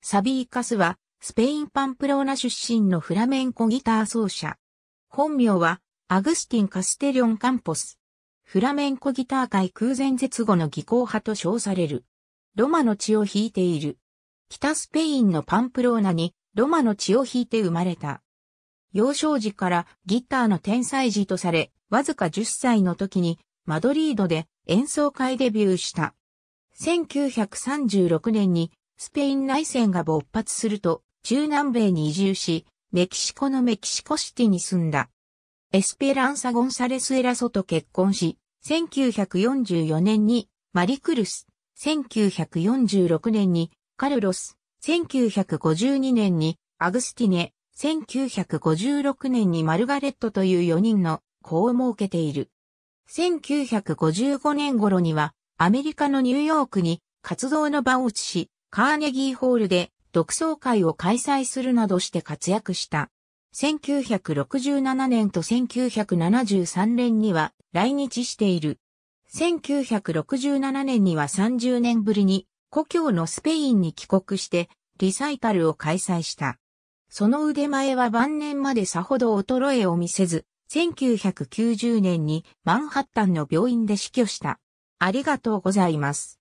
サビーカスは、スペインパンプローナ出身のフラメンコギター奏者。本名は、アグスティン・カステリョン・カンポス。フラメンコギター界空前絶後の技巧派と称される。ロマの血を引いている。北スペインのパンプローナに、ロマの血を引いて生まれた。幼少時からギターの天才児とされ、わずか10歳の時に、マドリードで演奏会デビューした。1936年にスペイン内戦が勃発すると、中南米に移住し、メキシコのメキシコシティに住んだ。エスペランサ・ゴンサレス・エラソと結婚し、1944年にマリクルス、1946年にカルロス、1952年にアグスティネ、1956年にマルガレットという4人の子を設けている。1955年頃にはアメリカのニューヨークに活動の場を移し、カーネギーホールで独創会を開催するなどして活躍した。1967年と1973年には来日している。1967年には30年ぶりに故郷のスペインに帰国してリサイタルを開催した。その腕前は晩年までさほど衰えを見せず、1990年にマンハッタンの病院で死去した。ありがとうございます。